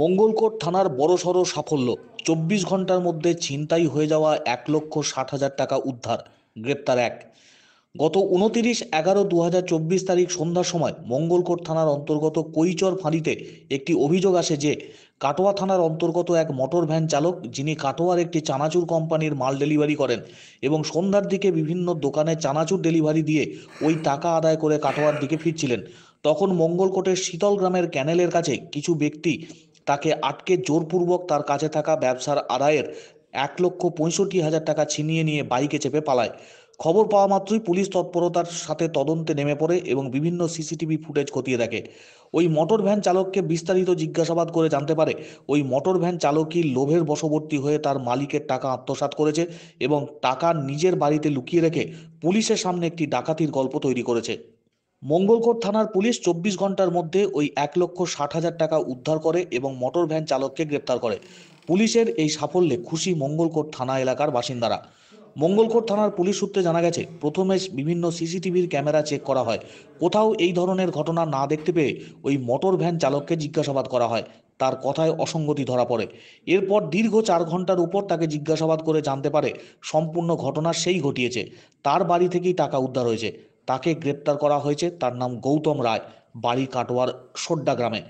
মঙ্গলকোট থানার বড়সড় সাফল্য চব্বিশ ঘন্টার মধ্যে ছিনতাই হয়ে যাওয়া এক লক্ষ ষাট হাজার টাকা উদ্ধার গ্রেপ্তার এক গত উনতিরিশ এগারো দু তারিখ সন্ধ্যার সময় মঙ্গলকোট থানার অন্তর্গত কৈচর ফাঁড়িতে একটি অভিযোগ আসে যে কাটোয়া থানার অন্তর্গত এক মোটর ভ্যান চালক যিনি কাটোয়ার একটি চানাচুর কোম্পানির মাল ডেলিভারি করেন এবং সন্ধ্যার দিকে বিভিন্ন দোকানে চানাচুর ডেলিভারি দিয়ে ওই টাকা আদায় করে কাটোয়ার দিকে ফিরছিলেন তখন মঙ্গলকোটের শীতল গ্রামের ক্যানেলের কাছে কিছু ব্যক্তি তাকে আটকে জোরপূর্বক তার কাছে থাকা ব্যবসার আদায়ের এক লক্ষ পঁয়ষট্টি হাজার টাকা ছিনিয়ে নিয়ে বাইকে চেপে পালায় খবর পাওয়া মাত্রই পুলিশ তৎপরতার সাথে তদন্তে নেমে পড়ে এবং বিভিন্ন সিসিটিভি ফুটেজ খতিয়ে দেখে ওই মোটর ভ্যান চালককে বিস্তারিত জিজ্ঞাসাবাদ করে জানতে পারে ওই মোটর ভ্যান চালকই লোভের বশবর্তী হয়ে তার মালিকের টাকা আত্মসাত করেছে এবং টাকা নিজের বাড়িতে লুকিয়ে রেখে পুলিশের সামনে একটি ডাকাতির গল্প তৈরি করেছে মঙ্গলকোট থানার পুলিশ চব্বিশ ঘন্টার মধ্যে ওই এক লক্ষ ষাট হাজার টাকা উদ্ধার করে এবং মোটর ভ্যান চালককে গ্রেপ্তার করে পুলিশের এই সাফল্যে খুশি মঙ্গলকোট থানা এলাকার বাসিন্দারা মঙ্গলকোট থানার পুলিশ সূত্রে জানা গেছে প্রথমে বিভিন্ন সিসিটিভির ক্যামেরা চেক করা হয় কোথাও এই ধরনের ঘটনা না দেখতে পেয়ে ওই মোটর ভ্যান চালককে জিজ্ঞাসাবাদ করা হয় তার কথায় অসঙ্গতি ধরা পড়ে এরপর দীর্ঘ চার ঘন্টার উপর তাকে জিজ্ঞাসাবাদ করে জানতে পারে সম্পূর্ণ ঘটনা সেই ঘটিয়েছে তার বাড়ি থেকেই টাকা উদ্ধার হয়েছে তাকে গ্রেপ্তার করা হয়েছে তার নাম গৌতম রায় বাড়ি কাটোয়ার সোড্ডা গ্রামে